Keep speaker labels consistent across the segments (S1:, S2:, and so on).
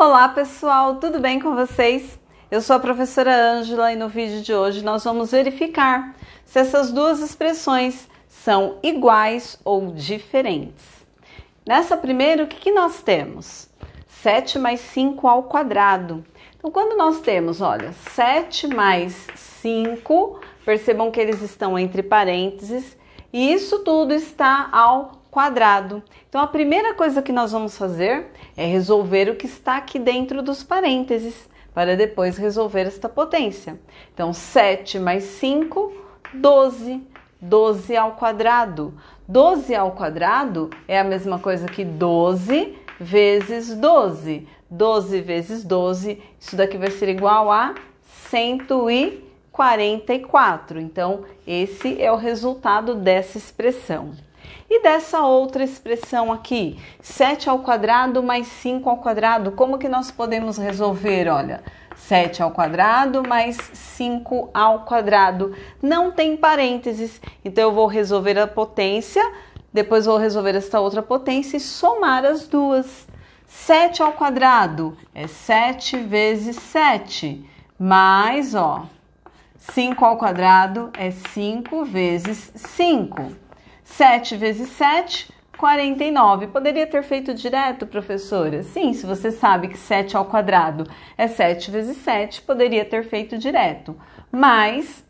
S1: Olá pessoal, tudo bem com vocês? Eu sou a professora Ângela e no vídeo de hoje nós vamos verificar se essas duas expressões são iguais ou diferentes. Nessa primeira, o que, que nós temos? 7 mais 5 ao quadrado. Então, quando nós temos, olha, 7 mais 5, percebam que eles estão entre parênteses, e isso tudo está ao quadrado. Então, a primeira coisa que nós vamos fazer é resolver o que está aqui dentro dos parênteses, para depois resolver esta potência. Então, 7 mais 5, 12. 12 ao quadrado. 12 ao quadrado é a mesma coisa que 12 vezes 12. 12 vezes 12, isso daqui vai ser igual a 144. Então, esse é o resultado dessa expressão. E dessa outra expressão aqui, 7 ao quadrado mais 5 ao quadrado, como que nós podemos resolver? Olha, 7 ao quadrado mais 5 ao quadrado. Não tem parênteses, então eu vou resolver a potência, depois vou resolver esta outra potência e somar as duas. 7 ao quadrado é 7 vezes 7, mais, ó, 5 ao quadrado é 5 vezes 5. 7 vezes 7, 49. Poderia ter feito direto, professora? Sim, se você sabe que 7 ao quadrado é 7 vezes 7, poderia ter feito direto. Mas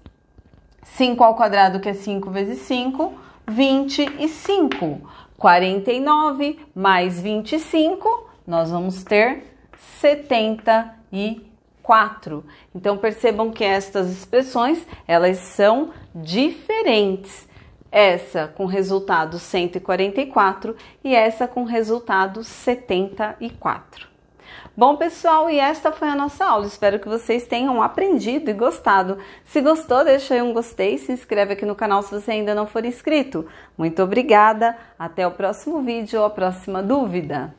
S1: 5 ao quadrado, que é 5 vezes 5, 25. 49 mais 25, nós vamos ter 74. Então percebam que estas expressões, elas são diferentes essa com resultado 144 e essa com resultado 74. Bom, pessoal, e esta foi a nossa aula. Espero que vocês tenham aprendido e gostado. Se gostou, deixa aí um gostei, se inscreve aqui no canal se você ainda não for inscrito. Muito obrigada, até o próximo vídeo ou a próxima dúvida.